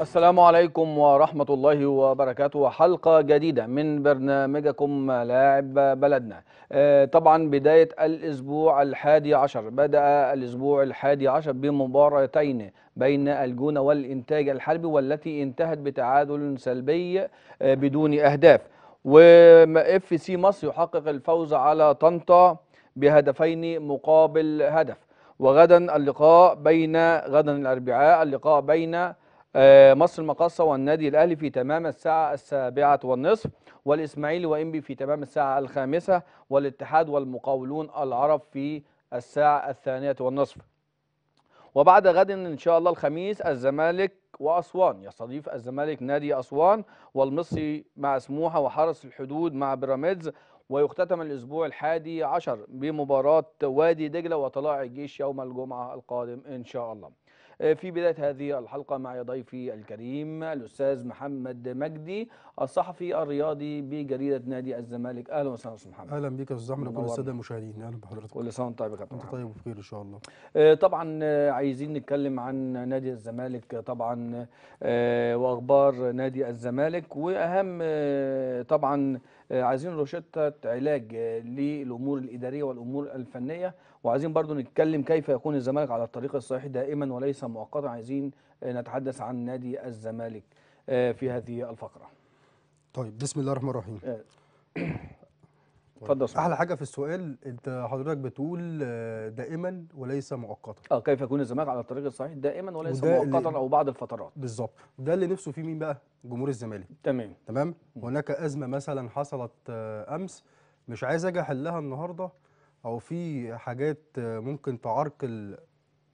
السلام عليكم ورحمة الله وبركاته حلقة جديدة من برنامجكم لاعب بلدنا آه، طبعا بداية الأسبوع الحادي عشر بدأ الأسبوع الحادي عشر بمباراتين بين الجونة والإنتاج الحربي والتي انتهت بتعادل سلبي آه، بدون أهداف وإف سي مصر يحقق الفوز على طنطا بهدفين مقابل هدف وغدا اللقاء بين غدا الأربعاء اللقاء بين آه، مصر المقاصة والنادي الأهلي في تمام الساعة السابعة والنصف والإسماعيلي وإنبي في تمام الساعة الخامسة والاتحاد والمقاولون العرب في الساعة الثانية والنصف وبعد غد إن شاء الله الخميس الزمالك وأسوان يستضيف الزمالك نادي أسوان والمصري مع سموحة وحرس الحدود مع بيراميدز ويختتم الأسبوع الحادي عشر بمباراة وادي دجلة وطلائع الجيش يوم الجمعة القادم إن شاء الله آه، في بداية هذه الحلقة معي ضيفي الكريم الأستاذ محمد مجدي الصحفي الرياضي بجريدة نادي الزمالك أهلا وسهلا أستاذ محمد أهلا بك يا أستاذ أحمد وكل السادة المشاهدين أهلا بحضرتك كل سنة وأنت طيب يا كابتن أنت طيب وبخير إن شاء الله آه، طبعا آه، عايزين نتكلم عن نادي الزمالك طبعا وأخبار نادي الزمالك وأهم طبعا عايزين روشتة علاج للأمور الإدارية والأمور الفنية وعايزين برضو نتكلم كيف يكون الزمالك على الطريق الصحيح دائما وليس مؤقتا عايزين نتحدث عن نادي الزمالك آه، في هذه الفقرة طيب بسم الله الرحمن الرحيم آه، طيب، اتفضل احلى حاجه في السؤال انت حضرتك بتقول آه، دائما وليس مؤقتا اه كيف يكون الزمالك على الطريق الصحيح دائما وليس مؤقتا اللي... او بعض الفترات بالظبط ده اللي نفسه فيه مين بقى جمهور الزمالك تمام تمام هناك ازمه مثلا حصلت امس مش عايز اجي احلها النهارده او في حاجات ممكن تعرقل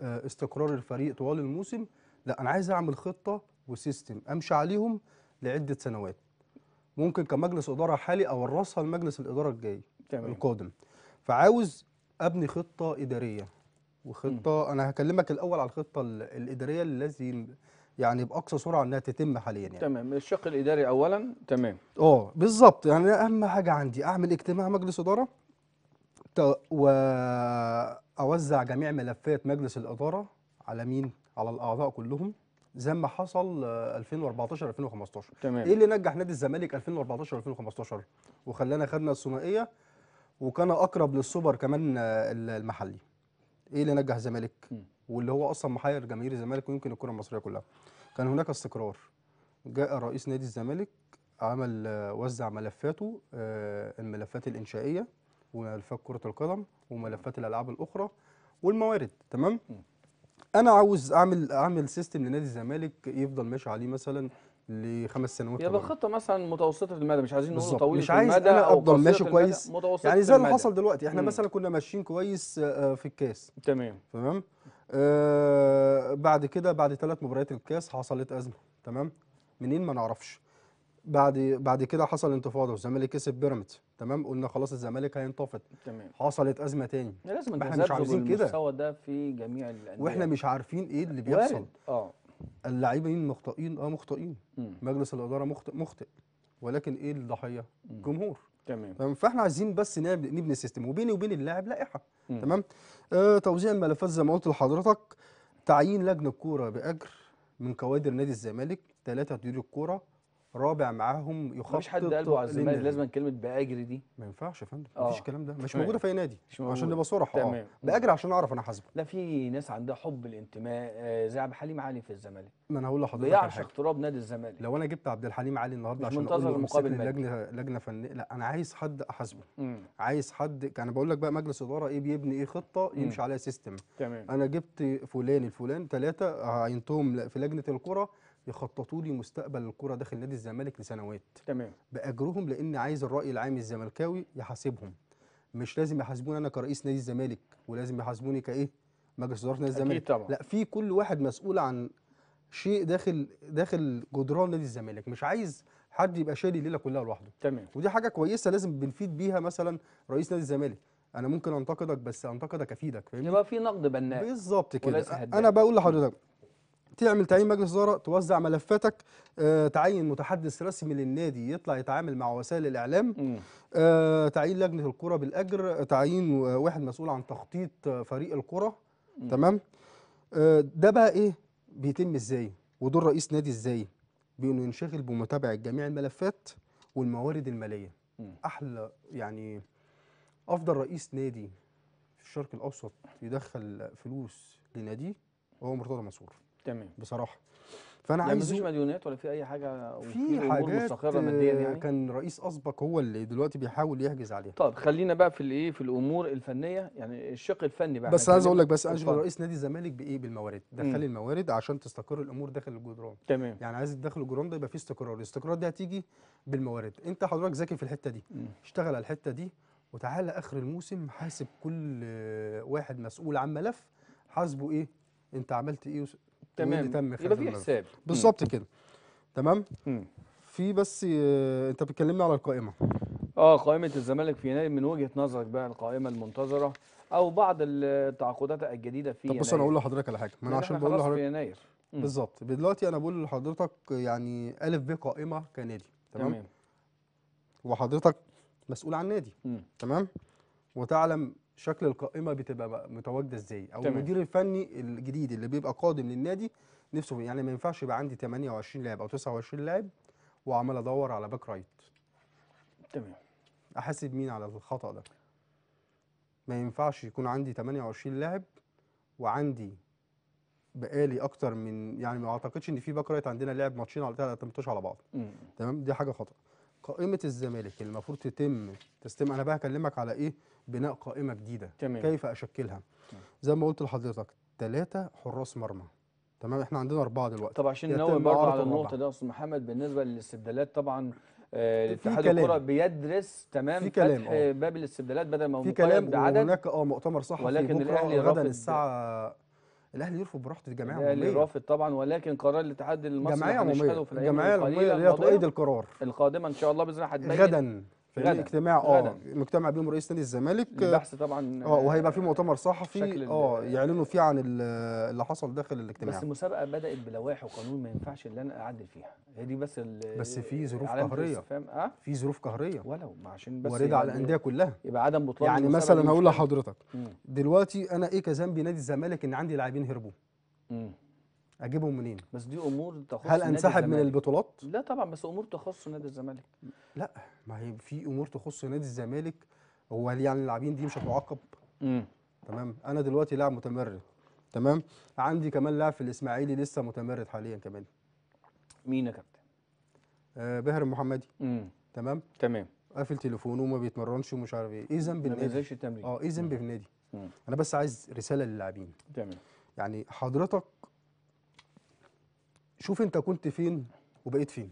آه، استقرار الفريق طوال الموسم لا انا عايز اعمل خطه وسيستم امشي عليهم لعده سنوات ممكن كمجلس اداره حالي اورثها لمجلس الاداره الجاي تمام. القادم فعاوز ابني خطه اداريه وخطه م. انا هكلمك الاول على الخطه الاداريه الذي يعني باقصى سرعه انها تتم حاليا يعني. تمام الشق الاداري اولا تمام اه بالظبط يعني اهم حاجه عندي اعمل اجتماع مجلس اداره وأت... وأوزع جميع ملفات مجلس الإدارة على مين؟ على الأعضاء كلهم زي ما حصل 2014 2015 تمام ايه اللي نجح نادي الزمالك 2014 2015 وخلانا خدنا الثنائيه وكان اقرب للسوبر كمان المحلي ايه اللي نجح الزمالك واللي هو اصلا محير جماهير الزمالك ويمكن الكره المصريه كلها كان هناك استقرار جاء رئيس نادي الزمالك عمل وزع ملفاته آه، الملفات الانشائيه وملفات كرة القدم وملفات الألعاب الأخرى والموارد تمام؟ أنا عاوز أعمل أعمل سيستم لنادي الزمالك يفضل ماشي عليه مثلا لخمس سنوات يبقى خطه مثلا متوسطه المدى مش عايزين نقول طويله مش عايز المدى انا افضل ماشي كويس يعني زي اللي حصل دلوقتي احنا مم. مثلا كنا ماشيين كويس آه، آه، في الكاس تمام تمام آه بعد كده بعد ثلاث مباريات الكاس حصلت ازمه تمام منين ما نعرفش بعد بعد كده حصل انتفاضه والزمالك كسب بيراميدز تمام قلنا خلاص الزمالك هينتفض تمام حصلت ازمه تاني لازم احنا مش عارفين كده المستوى ده في جميع الانديه واحنا مش عارفين ايه اللي بيحصل اه اللاعبين مخطئين اه مخطئين مجلس الاداره مخطئ مخطئ ولكن ايه الضحيه؟ الجمهور تمام فاحنا عايزين بس نبني سيستم وبيني وبين اللاعب لائحه تمام آه توزيع الملفات زي ما قلت لحضرتك تعيين لجنه كوره باجر من كوادر نادي الزمالك ثلاثه مديري الكوره رابع معاهم يخطط مفيش حد قال على الزمالك لازم كلمه باجري دي ما ينفعش يا فندم آه. مفيش الكلام ده مش موجوده في اي نادي عشان نبقى صراحه اه باجري عشان اعرف انا حاسبه لا في ناس عندها حب الانتماء آه، زي عبد الحليم علي في الزمالك ما انا هقول لحضرتك بيعشق اقتراب نادي الزمالك لو انا جبت عبد الحليم علي النهارده عشان اقول مقابل لجنه لجنه فنيه لا انا عايز حد احاسبه عايز حد انا بقول لك بقى مجلس اداره ايه بيبني ايه خطه يمشي عليها سيستم تمام انا جبت فلان الفلان ثلاثه عينتهم في لجنه الكره يخططوا لي مستقبل الكره داخل نادي الزمالك لسنوات تمام باجرهم لان عايز الراي العام الزملكاوي يحاسبهم مش لازم يحاسبوني انا كرئيس نادي الزمالك ولازم يحاسبوني كايه مجلس اداره نادي الزمالك طبعا. لا في كل واحد مسؤول عن شيء داخل داخل جدران نادي الزمالك مش عايز حد يبقى شايل الليله كلها لوحده تمام ودي حاجه كويسه لازم بنفيد بيها مثلا رئيس نادي الزمالك انا ممكن انتقدك بس انتقدك افيدك فاهمني يبقى في نقد بناء بالظبط كده انا بقول لحضرتك تعمل تعيين مجلس اداره توزع ملفاتك آه، تعيين متحدث رسمي للنادي يطلع يتعامل مع وسائل الاعلام آه، تعيين لجنه الكره بالاجر تعيين واحد مسؤول عن تخطيط فريق الكره تمام آه، ده بقى ايه بيتم ازاي ودور رئيس نادي ازاي بانه ينشغل بمتابعه جميع الملفات والموارد الماليه مم. احلى يعني افضل رئيس نادي في الشرق الاوسط يدخل فلوس لناديه هو مرتضى منصور تمام بصراحه فانا يعني عايز مفيش مديونات ولا في اي حاجه في حاجات مستقره ماديا يعني كان رئيس اسبق هو اللي دلوقتي بيحاول يحجز عليها طب خلينا بقى في الايه في الامور الفنيه يعني الشق الفني بقى بس عايز اقول لك بس اشغل رئيس نادي الزمالك بايه بالموارد دخل الموارد عشان تستقر الامور داخل الجدران تمام يعني عايز تدخل الجدران ده يبقى فيه استقرار الاستقرار ده هتيجي بالموارد انت حضرتك ذكي في الحته دي مم. اشتغل على الحته دي وتعالى اخر الموسم حاسب كل واحد مسؤول عن ملف حاسبه ايه انت عملت ايه تمام تم يبقى في حساب بالظبط كده تمام في بس آه، انت بتكلمني على القائمه اه قائمه الزمالك في يناير من وجهه نظرك بقى القائمه المنتظره او بعض التعاقدات الجديده في طب بص انا اقول لحضرتك على حاجه ما انا يعني عشان بقول لحضرتك في يناير بالظبط دلوقتي انا بقول لحضرتك يعني الف ب قائمه كنادي تمام, تمام. وحضرتك مسؤول عن نادي تمام وتعلم شكل القائمه بتبقى متواجده ازاي او تمام. المدير الفني الجديد اللي بيبقى قادم للنادي نفسه يعني ما ينفعش يبقى عندي 28 لاعب او 29 لاعب وعمال ادور على باك رايت تمام احاسب مين على الخطا ده ما ينفعش يكون عندي 28 لاعب وعندي بقالي اكتر من يعني ما اعتقدش ان في باك رايت عندنا لعب ماتشين على 3 ماتشات على بعض تمام دي حاجه خطا قائمه الزمالك اللي المفروض تتم تستلم انا بقى هكلمك على ايه بناء قائمه جديده تمام. كيف اشكلها تمام. زي ما قلت لحضرتك ثلاثه حراس مرمى تمام احنا عندنا اربعه دلوقتي طب عشان ننوه برضه على النقطه دي استاذ محمد بالنسبه للاستبدالات طبعا آه الكره بيدرس تمام في كلام فتح آه. باب الاستبدالات بدل ما هو في كلام بعدد هناك اه مؤتمر صحفي ولكن الاهلي غدا الساعه الاهلي يرفض براحته الجمعيه العموميه الاهلي رافض طبعا ولكن قرار الاتحاد المصري جمعيه عموميه في الايام الجمعيه العموميه اللي هي تؤيد القرار القادمه ان شاء الله باذن الله هتبين غدا في يعني الاجتماع اه مجتمع بيهم رئيس نادي الزمالك البحث طبعا اه وهيبقى في مؤتمر صحفي اه يعلنوا فيه عن اللي حصل داخل الاجتماع بس المسابقه بدات بلوائح وقانون ما ينفعش ان انا اعدل فيها هي دي بس بس في ظروف قهريه اه في ظروف قهريه ولو عشان بس وارده على يعني الانديه كلها يبقى عدم بطلان يعني مثلا هقول لحضرتك دلوقتي انا ايه كذنبي نادي الزمالك ان عندي لاعبين هربوا اجيبهم منين بس دي امور تخص هل انسحب من البطولات لا طبعا بس امور تخص نادي الزمالك لا ما هي في امور تخص نادي الزمالك هو يعني اللاعبين دي مش هتعاقب تمام انا دلوقتي لاعب متمرد تمام عندي كمان لاعب في الاسماعيلي لسه متمرد حاليا كمان مين يا كابتن آه بهر محمدي مم. تمام تمام قافل تليفونه وما بيتمرنش ومش عارف ايه ايه ذنب النادي اه ايه ذنب النادي انا بس عايز رساله للاعبين تمام يعني حضرتك شوف انت كنت فين وبقيت فين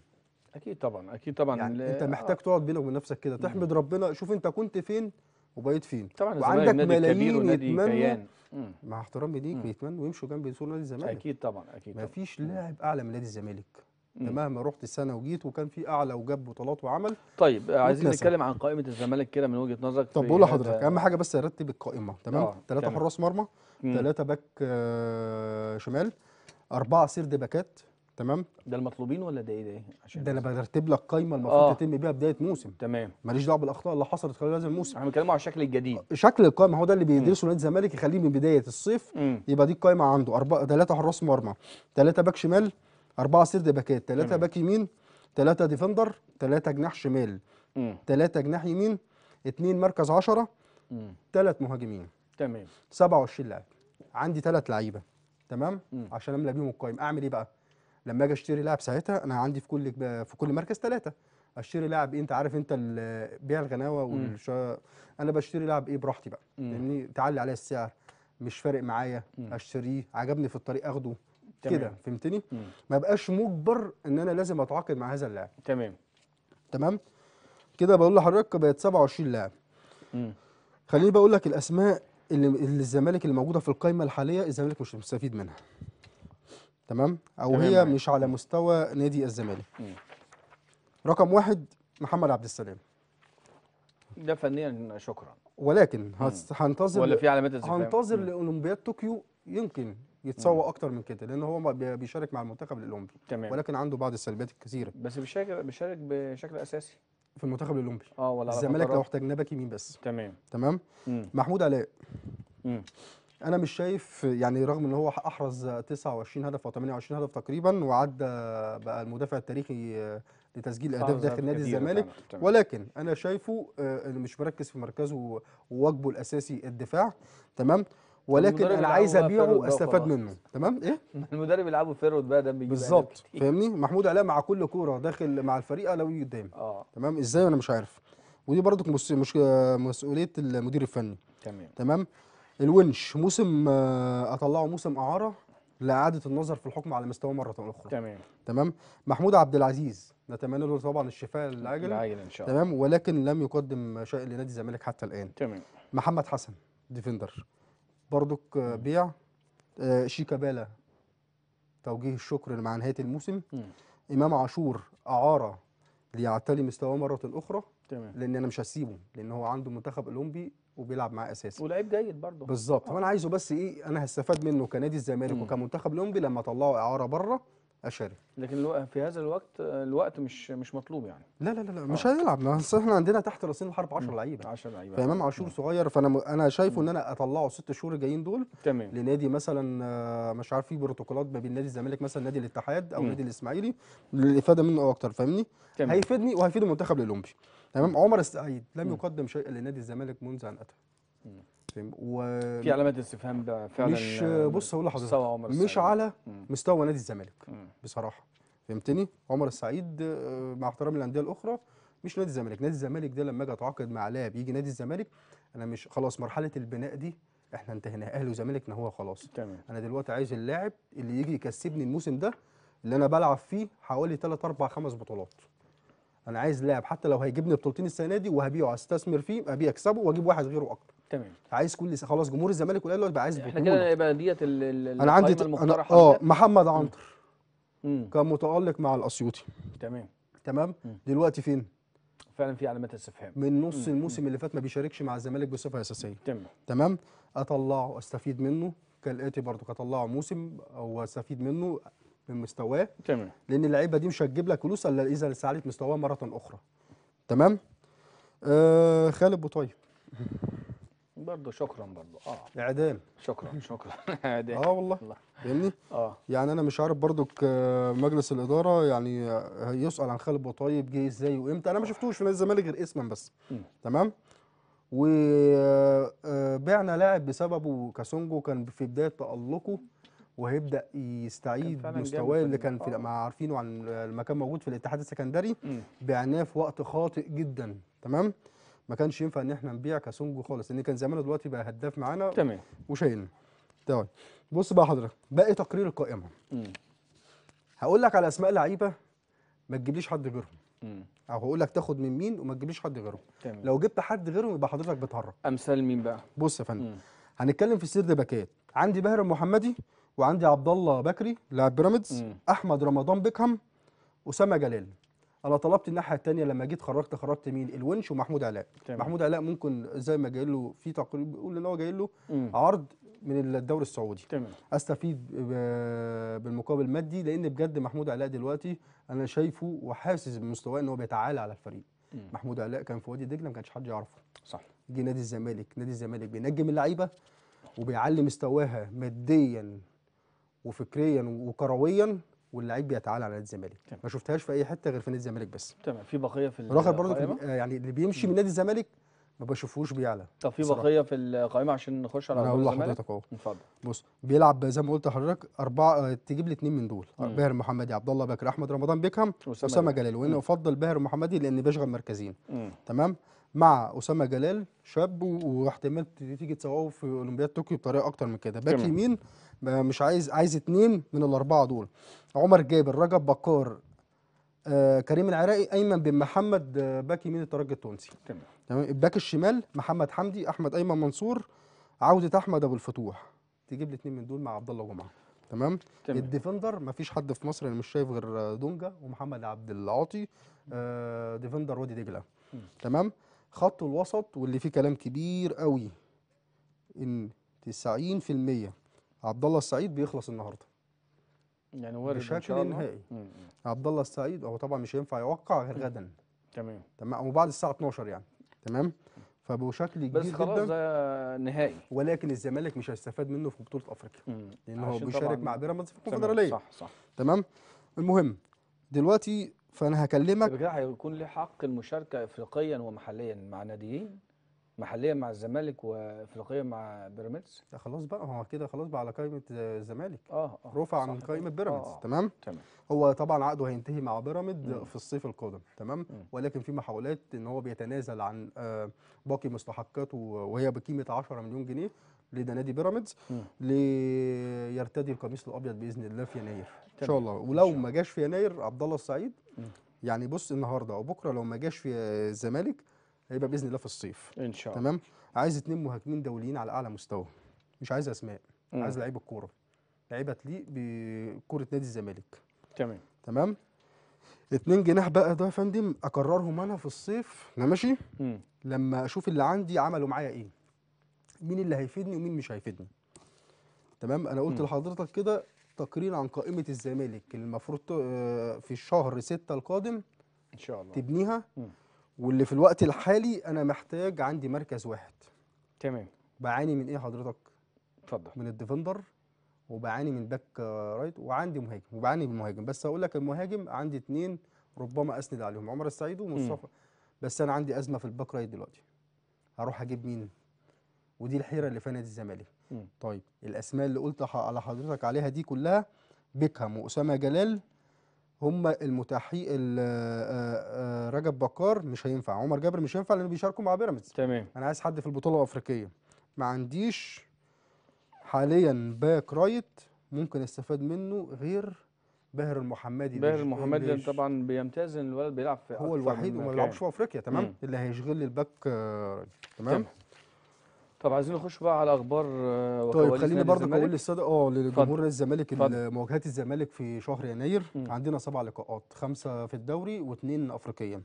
اكيد طبعا اكيد طبعا يعني انت محتاج آه. تقعد بينك وبين نفسك كده تحمد ربنا شوف انت كنت فين وبقيت فين طبعا وعندك ملايين يتمنوا مع احترامي ليك بيتمنوا ويمشوا جنب يسوع نادي الزمالك اكيد طبعا اكيد مفيش لاعب اعلى من نادي الزمالك مهما رحت السنه وجيت وكان في اعلى وجاب بطولات وعمل طيب آه، عايزين نتكلم عن قائمه الزمالك كده من وجهه نظرك طب بقول لحضرتك اهم حاجه بس ارتب القائمه تمام ثلاثه آه، حراس مرمى ثلاثه باك شمال اربعه سير باكات تمام ده المطلوبين ولا ده ايه ده ايه عشان ده انا برتب لك قايمه المفروض آه. تتم بيها بدايه موسم تمام ماليش دعوه بالاخطاء اللي حصلت خلال هذا الموسم احنا بنتكلم على الشكل الجديد شكل القايمه هو ده اللي بيدرسه نادي الزمالك يخليه من بدايه الصيف مم. يبقى دي القايمه عنده أربعة ثلاثه حراس مرمى ثلاثه باك شمال اربعه سيرد باكات ثلاثه باك يمين ثلاثه ديفندر ثلاثه جناح شمال ثلاثه جناح يمين اثنين مركز 10 ثلاث مهاجمين تمام 27 لاعب عندي ثلاث لعيبه تمام مم. عشان املى بيهم القايمه اعمل ايه بقى لما اجي اشتري لاعب ساعتها انا عندي في كل في كل مركز ثلاثه اشتري لاعب ايه انت عارف انت بيع الغناوه والشا... انا بشتري لاعب ايه براحتي بقى يعني تعلي عليا السعر مش فارق معايا اشتريه عجبني في الطريق اخده كده فهمتني ما بقاش مجبر ان انا لازم اتعاقد مع هذا اللاعب تمام تمام كده بقول لحضرتك بقت 27 لاعب خليني بقول لك الاسماء اللي الزمالك اللي موجوده في القائمه الحاليه الزمالك مش مستفيد منها تمام او هي معي. مش على مستوى نادي الزمالك رقم واحد محمد عبد السلام ده فنيا شكرا ولكن هنتظر ولا في علامات استفهام هنتظر لاولمبياد طوكيو يمكن يتسوى اكتر من كده لان هو بيشارك مع المنتخب الاولمبي تمام. ولكن عنده بعض السلبيات الكثيره بس بيشارك بيشارك بشكل اساسي في المنتخب الاولمبي اه ولا الزمالك لو احتاجناه باك يمين بس تمام تمام مم. محمود علاء مم. انا مش شايف يعني رغم ان هو احرز 29 هدف او 28 هدف تقريبا وعدى بقى المدافع التاريخي لتسجيل اهداف داخل نادي الزمالك ولكن انا شايفه آه، مش مركز في مركزه وواجبه الاساسي الدفاع تمام ولكن انا عايز ابيعه استفاد منه تمام ايه المدرب يلعبه فيرود بقى ده بيجيب بالظبط فاهمني محمود علاء مع كل كوره داخل مع الفريق لو قدام آه. تمام ازاي انا مش عارف ودي برضك مش مسؤوليه المدير الفني تمام تمام الونش موسم آه، اطلعه موسم اعاره لاعاده النظر في الحكم على مستواه مره اخرى تمام تمام محمود عبد العزيز نتمنى له طبعا الشفاء العاجل العاجل ان شاء الله تمام ولكن لم يقدم شيء لنادي الزمالك حتى الان تمام محمد حسن ديفندر برضك آه، بيع آه، شيكابالا توجيه الشكر مع نهايه الموسم م. امام عاشور اعاره ليعتلي مستواه مره اخرى تمام لان انا مش هسيبه لان هو عنده منتخب اولمبي وبيلعب معاه اساسي ولعيب جيد برضه بالظبط آه. وانا عايزه بس ايه انا هستفاد منه كنادي الزمالك وكمنتخب الاولمبي لما طلعوا اعاره بره اشارك لكن في هذا الوقت الوقت مش مش مطلوب يعني لا لا لا, لا مش آه. هيلعب احنا عندنا تحت راسين الحرب 10 لعيبه 10 لعيبه فامام عاشور صغير فانا م... انا شايفه ان انا اطلعه ست شهور جايين دول تمام لنادي مثلا آه، مش عارف في بروتوكولات ما بين نادي الزمالك مثلا نادي الاتحاد او مم. نادي الاسماعيلي للافاده منه اكتر فاهمني هيفيدني وهيفيد المنتخب الاولمبي تمام عمر السعيد لم يقدم شيئا لنادي الزمالك منذ ان اتى و في علامات استفهام بقى فعلا مش بص هقول لحضرتك مش على مستوى نادي الزمالك بصراحه فهمتني عمر السعيد آه، مع احترامي للانديه الاخرى مش نادي الزمالك نادي الزمالك ده لما اجي اتعاقد مع لاعب يجي نادي الزمالك انا مش خلاص مرحله البناء دي احنا انتهينا اهلي وزمالك ان هو خلاص تمام. انا دلوقتي عايز اللاعب اللي يجي يكسبني الموسم ده اللي انا بلعب فيه حوالي 3 4 5 بطولات انا عايز لاعب حتى لو هيجيبني بطولتين السنه دي وهبيعه استثمر فيه ابيع اكسبه واجيب واحد غيره اكتر تمام عايز كل خلاص جمهور الزمالك والاهلي بقى عايز احنا كده يبقى ديت انا عندي أنا اه محمد عنتر كان متالق مع الاسيوطي تمام تمام مم. دلوقتي فين فعلا في علامات استفهام من نص مم. الموسم اللي فات ما بيشاركش مع الزمالك بصفه اساسيه تمام تمام اطلعه استفيد منه كالاتي برضه كطلعه موسم واستفيد منه من مستواه تمام لان اللعيبه دي مش هتجيب لك فلوس الا اذا استعلت مستواه مره اخرى تمام آه خالد بوطيب برضه شكرا برضه اه اعدام شكرا شكرا اعدام اه والله فاهمني اه يعني انا مش عارف برضك مجلس الاداره يعني يسال عن خالد بوطيب جه ازاي وامتى انا ما شفتوش في نادي الزمالك غير اسما بس م. تمام وبعنا آه، آه، لاعب بسببه كاسونجو كان في بدايه تالقه وهيبدا يستعيد مستواه اللي كان في آه. ما عارفينه عن المكان موجود في الاتحاد السكندري بعناه في وقت خاطئ جدا تمام ما كانش ينفع ان احنا نبيع كاسونجو خالص لان كان زمانه دلوقتي بقى هداف معانا تمام وشايلنا طيب بص بقى حضرتك باقي تقرير القائمه مم. هقول لك على اسماء لعيبه ما تجيبليش حد غيرهم او هقول لك تاخد من مين وما تجيبليش حد غيرهم تمام. لو جبت حد غيرهم يبقى حضرتك بتهرج امثال مين بقى بص يا فندم هنتكلم في سير باكات عندي باهر المحمدي وعندي عبد الله بكري لاعب بيراميدز احمد رمضان بيكهام اسامه جلال انا طلبت الناحيه الثانيه لما جيت خرجت خرجت مين الونش ومحمود علاء تمام. محمود علاء ممكن زي ما جاي له في تقرير بيقول ان هو جاي له مم. عرض من الدوري السعودي تمام. استفيد بالمقابل المادي لان بجد محمود علاء دلوقتي انا شايفه وحاسس بمستواه ان هو بيتعالى على الفريق مم. محمود علاء كان في وادي دجله ما كانش حد يعرفه صح جه نادي الزمالك نادي الزمالك بينجم اللعيبه وبيعلي مستواها ماديا وفكريا وكرويا واللعيب بيتعالى على نادي الزمالك ما شفتهاش في اي حته غير في نادي الزمالك بس تمام في بقيه في الاخر برضه آه، يعني اللي بيمشي من نادي الزمالك ما بشوفوش بيعلى طب في بقيه في القائمه عشان نخش على اقول لحضرتك اهو اتفضل بص بيلعب زي ما قلت لحضرتك اربعه آه، تجيب لي اثنين من دول باهر محمدي عبد الله بكر احمد رمضان بيكهام اسامه جلال وانا افضل باهر محمدي لان بيشغل مركزين تمام مع اسامه جلال شاب واحتمال تيجي تسوقه في اولمبياد طوكيو بطريقه اكتر من كده باك يمين مش عايز عايز اتنين من الاربعه دول عمر جابر رجب بكار آه كريم العراقي ايمن بن محمد آه باك يمين الترجي التونسي تمام تمام الباك الشمال محمد حمدي احمد ايمن منصور عوده احمد ابو الفتوح تجيب لي من دول مع عبد الله جمعه تمام, تمام. الديفندر مفيش حد في مصر انا مش شايف غير آه، دونجا ومحمد عبد العاطي آه ديفندر وادي دجله تمام خط الوسط واللي فيه كلام كبير قوي ان 90% عبد الله السعيد بيخلص النهارده يعني وارد بشكل نهائي عبد الله السعيد هو طبعا مش هينفع يوقع غير غدا تمام تمام وبعد الساعه 12 يعني تمام فبشكل كبير بس خلاص ده نهائي ولكن الزمالك مش هيستفاد منه في بطوله افريقيا لان هو بيشارك مع بيراميدز في الكونفدراليه صح صح تمام المهم دلوقتي فانا هكلمك كده هيكون له حق المشاركه افريقيا ومحليا مع ناديين محليا مع الزمالك وافريقيا مع بيراميدز لا خلاص بقى هو كده خلاص بقى على قائمه آه، الزمالك اه, آه، رفع عن قائمه بيراميدز آه، تمام تمام هو طبعا عقده هينتهي مع بيراميدز في الصيف القادم تمام مم. ولكن في محاولات ان هو بيتنازل عن باقي مستحقاته وهي بقيمه 10 مليون جنيه لده نادي بيراميدز ليرتدي القميص الابيض باذن الله في يناير ان شاء الله ولو ما جاش في يناير عبد الله السعيد يعني بص النهارده او بكره لو ما جاش في الزمالك هيبقى باذن الله في الصيف ان شاء الله تمام عايز اثنين مهاجمين دوليين على اعلى مستوى مش عايز اسماء مم. عايز لعيبه كوره لعيبه تليق بكوره نادي الزمالك تمام تمام اثنين جناح بقى ده يا فندم اكررهم انا في الصيف انا ماشي مم. لما اشوف اللي عندي عملوا معايا ايه مين اللي هيفيدني ومين مش هيفيدني تمام انا قلت مم. لحضرتك كده تقرير عن قائمه الزمالك اللي المفروض آه، في الشهر 6 القادم ان شاء الله تبنيها مم. واللي في الوقت الحالي انا محتاج عندي مركز واحد تمام بعاني من ايه حضرتك اتفضل من الديفندر وبعاني من باك رايت وعندي مهاجم وبعاني مهاجم بس هقول لك المهاجم عندي اثنين ربما اسند عليهم عمر السعيد ومصطفى بس انا عندي ازمه في الباك رايت دلوقتي هروح اجيب مين ودي الحيره اللي في نادي الزمالك طيب الاسماء اللي قلت على حضرتك عليها دي كلها بيكهام واسامه جلال هم المتاحي آه، آه، رجب بكار مش هينفع عمر جابر مش هينفع لانه بيشاركوا مع بيراميدز تمام انا عايز حد في البطوله الافريقيه ما عنديش حاليا باك رايت ممكن استفاد منه غير باهر المحمدي باهر المحمدي طبعا بيمتاز ان الولد بيلعب في هو الوحيد وما بيلعبش في افريقيا تمام مم. اللي هيشغل لي الباك آه، تمام, تمام. طب عايزين نخش بقى على اخبار آه، طيب خليني برضه اقول للساده اه لجمهور الزمالك مواجهات الزمالك في شهر يناير م. عندنا سبع لقاءات خمسه في الدوري واثنين افريقيا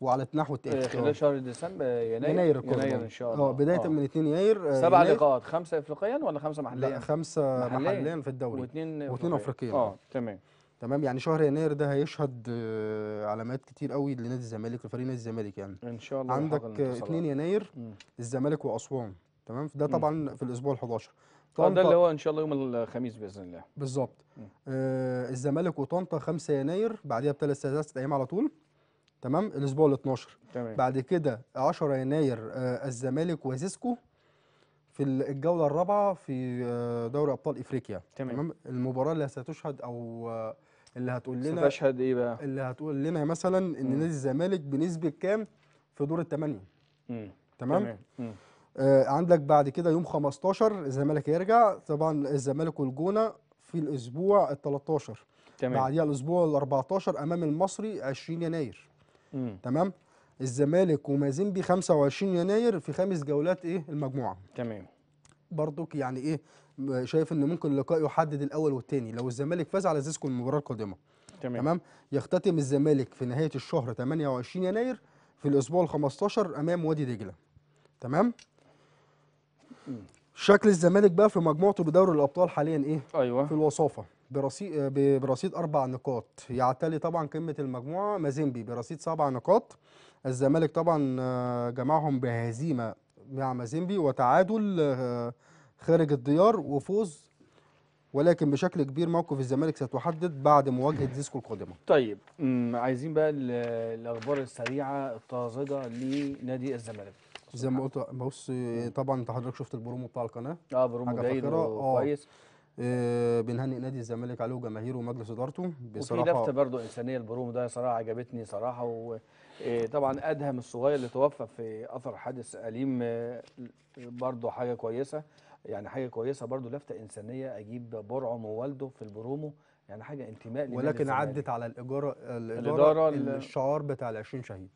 وعلى نحو آه، التاريخ خلال آه. شهر ديسمبر يناير يناير, يناير ان شاء الله اه بدايه من 2 يناير سبع لقاءات خمسه افريقيا ولا خمسه محليا؟ لا خمسه محليا في الدوري واثنين واثنين افريقيا اه تمام تمام يعني شهر يناير ده هيشهد علامات كتير قوي لنادي الزمالك لفريق نادي الزمالك يعني ان شاء الله عندك 2 يناير الزمالك واسوان تمام ده طبعا في الاسبوع ال11 آه، ده اللي هو ان شاء الله يوم الخميس باذن الله بالظبط آه الزمالك وطنطا 5 يناير بعديها بثلاث ثلاث ايام على طول تمام الاسبوع ال12 تمام بعد كده 10 يناير آه الزمالك وزيسكو في الجوله الرابعه في آه دوري ابطال افريقيا تمام, تمام المباراه اللي ستشهد او آه اللي هتقول لنا ستشهد ايه بقى اللي هتقول لنا مثلا ان نادي الزمالك بنسبه كام في دور الثمانيه تمام, تمام. آه، عندك بعد كده يوم 15 الزمالك هيرجع طبعا الزمالك والجونه في الاسبوع ال 13 تمام بعديها الاسبوع ال 14 امام المصري 20 يناير مم. تمام الزمالك ومازيمبي 25 يناير في خامس جولات ايه المجموعه تمام برضك يعني ايه شايف ان ممكن اللقاء يحدد الاول والثاني لو الزمالك فاز على زيسكو المباراه القادمه تمام. تمام يختتم الزمالك في نهايه الشهر 28 يناير في الاسبوع ال 15 امام وادي دجله تمام شكل الزمالك بقى في مجموعته بدوري الابطال حاليا ايه؟ ايوه في الوصافه برصيد آه، برصيد اربع نقاط يعتلي طبعا قمه المجموعه مازيمبي برصيد سبع نقاط الزمالك طبعا آه، جمعهم بهزيمه مع مازيمبي وتعادل آه، خارج الديار وفوز ولكن بشكل كبير موقف الزمالك سيتحدد بعد مواجهه زيسكو القادمه. طيب عايزين بقى الاخبار السريعه الطازجه لنادي الزمالك. زي ما قلت بص طبعا انت حضرتك شفت البرومو بتاع القناه اه برومو جيد وكويس آه. آه، بنهنئ نادي الزمالك عليه وجماهيره ومجلس ادارته بصراحه وفي لفته برضه انسانيه البرومو ده صراحه عجبتني صراحه وطبعا آه، ادهم الصغير اللي توفى في اثر حادث اليم برضه حاجه كويسه يعني حاجه كويسه برضه لفته انسانيه اجيب برعم ووالده في البرومو يعني حاجه انتماء ولكن عدت على الاجاره الاداره, الإدارة الشعار بتاع ال 20 شهيد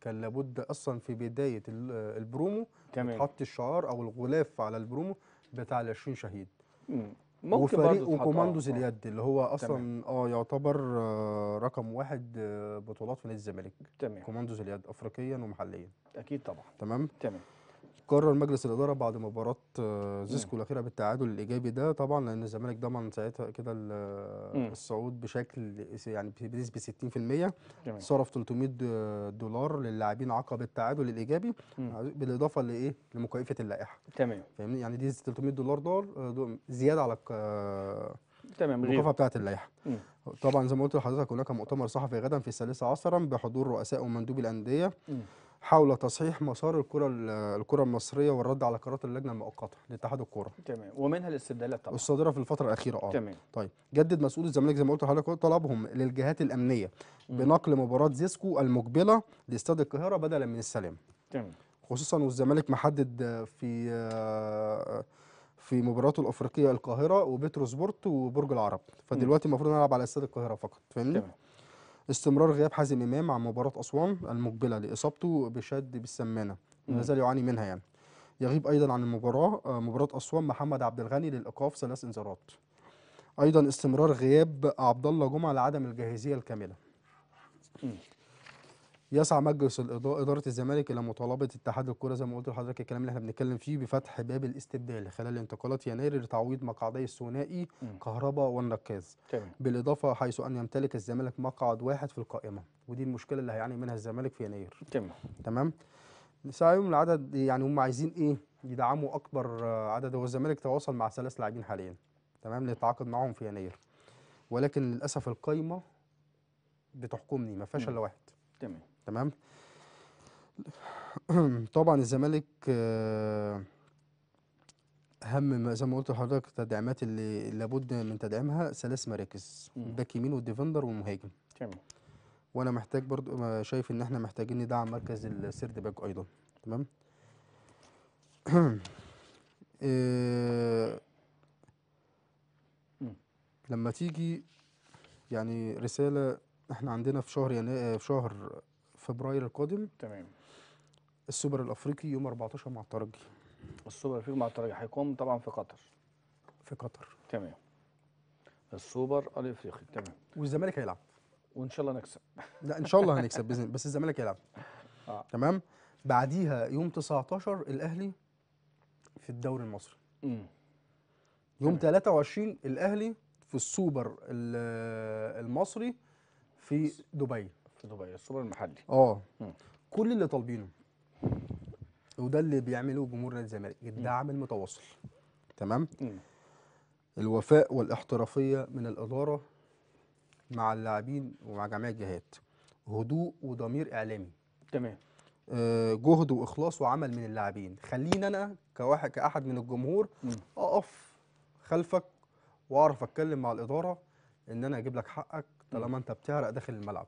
كان لابد اصلا في بدايه البرومو تحط الشعار او الغلاف على البرومو بتاع ال 20 شهيد مم. ممكن وفريق وكوماندوز آه. اليد اللي هو اصلا اه يعتبر آه، رقم واحد آه، بطولات في نادي الزمالك تمام كوماندوز اليد افريقيا ومحليا اكيد طبعا تمام تمام قرر مجلس الاداره بعد مباراه آه، زيسكو الاخيره بالتعادل الايجابي ده طبعا لان الزمالك ضمن ساعتها كده آه، الصعود بشكل يعني بنسبه 60% صرف 300 آه، دولار للاعبين عقب التعادل الايجابي بالاضافه لايه لمكيفه اللائحه تمام فاهمني يعني دي 300 دولار دولار زياده على تمام الوقفه بتاعت اللائحه طبعا زي ما قلت لحضرتك هناك مؤتمر صحفي غدا في الثالثه عصرا بحضور رؤساء ومندوبي الانديه حول تصحيح مسار الكره الكره المصريه والرد على قرارات اللجنه المؤقته لاتحاد الكوره تمام ومنها الاستبدالات طبعا الصادره في الفتره الاخيره اه تمام طيب جدد مسؤول الزمالك زي ما قلت لحضرتك طلبهم للجهات الامنيه مم. بنقل مباراه زيسكو المقبله لاستاد القاهره بدلا من السلام تمام خصوصا والزمالك محدد في في مباراته الافريقيه القاهره وبتروسبورت وبرج العرب فدلوقتي المفروض نلعب على استاد القاهره فقط فاهمني تمام استمرار غياب حازم امام عن مباراه اسوان المقبله لاصابته بشد بالسمانه ما زال يعاني منها يعني يغيب ايضا عن المباراه آه، مباراه اسوان محمد عبد الغني للايقاف ثلاث انذارات ايضا استمرار غياب عبد الله جمعه لعدم الجاهزيه الكامله يسعى مجلس اداره الزمالك الى مطالبه اتحاد الكره زي ما قلت لحضرتك الكلام اللي احنا بنتكلم فيه بفتح باب الاستبدال خلال انتقالات يناير لتعويض مقعدي الثنائي كهرباء والنكاز بالاضافه حيث ان يمتلك الزمالك مقعد واحد في القائمه ودي المشكله اللي هيعاني منها الزمالك في يناير تمام تمام سعيهم العدد يعني هم عايزين ايه يدعموا اكبر عدد هو الزمالك تواصل مع ثلاث لاعبين حاليا تمام للتعاقد معاهم في يناير ولكن للاسف القايمه بتحكمني ما فيهاش الا واحد تمام تمام طبعا الزمالك اهم آه، زي ما قلت لحضرتك التدعيمات اللي لابد من تدعيمها ثلاث مراكز باك يمين والديفندر والمهاجم تمام وانا محتاج برضو آه، شايف ان احنا محتاجين ندعم مركز السيرد باك ايضا تمام آه، لما تيجي يعني رساله احنا عندنا في شهر يناير في شهر فبراير القادم تمام السوبر الافريقي يوم 14 مع الترجي السوبر الافريقي مع الترجي هيكون طبعا في قطر في قطر تمام السوبر الافريقي تمام والزمالك هيلعب وان شاء الله نكسب لا ان شاء الله هنكسب باذن بس الزمالك هيلعب آه. تمام بعديها يوم 19 الاهلي في الدوري المصري امم يوم 23 الاهلي في السوبر المصري في دبي دبي السوبر المحلي اه كل اللي طالبينه وده اللي بيعمله جمهور نادي الزمالك الدعم المتواصل تمام مم. الوفاء والاحترافيه من الاداره مع اللاعبين ومع جميع الجهات هدوء وضمير اعلامي تمام آه جهد واخلاص وعمل من اللاعبين خليني انا كواحد كاحد من الجمهور اقف خلفك واعرف اتكلم مع الاداره ان انا اجيب لك حقك طالما انت بتعرق داخل الملعب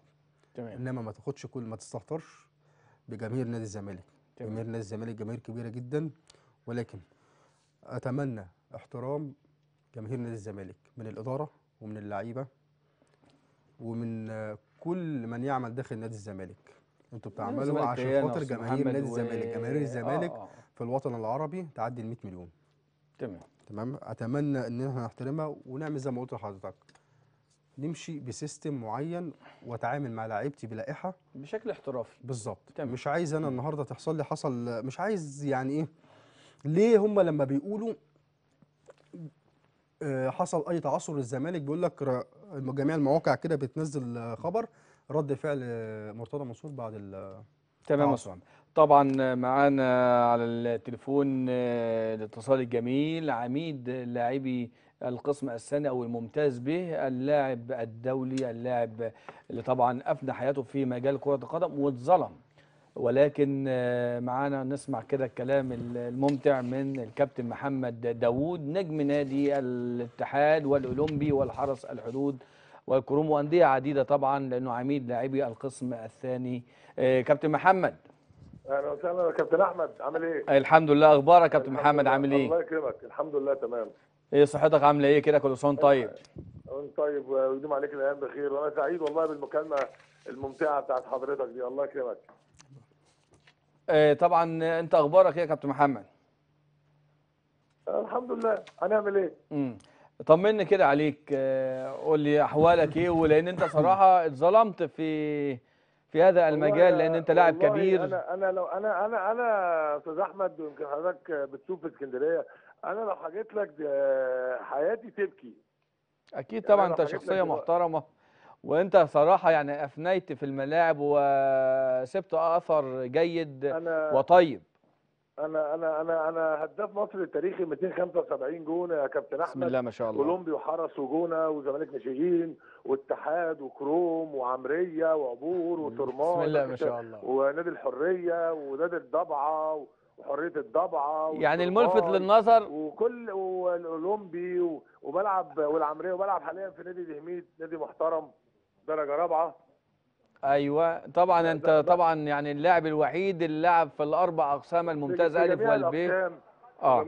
تمام انما ما تاخدش كل ما تستهترش بجماهير نادي الزمالك جماهير نادي الزمالك جماهير كبيره جدا ولكن اتمنى احترام جماهير نادي الزمالك من الاداره ومن اللعيبه ومن كل من يعمل داخل نادي الزمالك انتوا بتعملوا عشان خاطر جماهير نادي الزمالك جماهير آه. الزمالك آه آه. في الوطن العربي تعدي ال 100 مليون تمام تمام اتمنى ان احنا نحترمها ونعمل زي ما قلت لحضرتك نمشي بسيستم معين واتعامل مع لعيبتي بلائحه بشكل احترافي بالظبط مش عايز انا النهارده تحصل لي حصل مش عايز يعني ايه ليه هم لما بيقولوا آه، حصل اي تعثر للزمالك بيقول لك جميع المواقع كده بتنزل خبر رد فعل مرتضى منصور بعد ال تمام طبعا معانا على التليفون آه، الاتصال الجميل عميد لاعبي القسم الثاني الممتاز به اللاعب الدولي اللاعب اللي طبعا أفنى حياته في مجال كرة القدم واتظلم ولكن آه، معانا نسمع كده الكلام الممتع من الكابتن محمد داوود نجم نادي الاتحاد والأولمبي والحرس الحدود والكروم وأندية عديدة طبعا لأنه عميد لاعبي القسم الثاني آه، كابتن محمد اهلا وسهلا يا كابتن احمد عامل ايه؟ الحمد لله اخبارك يا كابتن محمد عامل ايه؟ الله يكرمك الحمد لله تمام ايه صحتك عامله ايه كده كل سنه وانت طيب وانت طيب ويدوم عليك الايام بخير وانا سعيد والله بالمكالمه الممتعه بتاعت حضرتك دي الله يكرمك آه، طبعا انت اخبارك ايه يا كابتن محمد الحمد لله هنعمل ايه امم طمني كده عليك آه، قول لي احوالك ايه ولان انت صراحه اتظلمت في في هذا المجال لان انت لاعب كبير انا انا لو انا انا انا استاذ احمد يمكن حضرتك بتشوف في اسكندريه انا لو حكيت لك حياتي تبكي اكيد يعني طبعا انت شخصيه محترمه وانت صراحه يعني افنيت في الملاعب وسبت اثر جيد أنا وطيب انا انا انا انا هداف مصر التاريخي 275 جون يا كابتن احمد بسم الله ما شاء الله كولومبي وحرس وجونه وزمالك ناشئين واتحاد وكروم وعمريه وعبور وترمان بسم الله ما شاء الله ونادي الحريه ونادي الضبعه وحريه الضبعه يعني الملفت للنظر وكل والاولمبي وبلعب والعمريه وبلعب حاليا في نادي دهميد نادي محترم درجه رابعه ايوه طبعا يعني انت طبعا يعني اللاعب الوحيد اللي لعب في الاربع اقسام الممتاز الف والب اه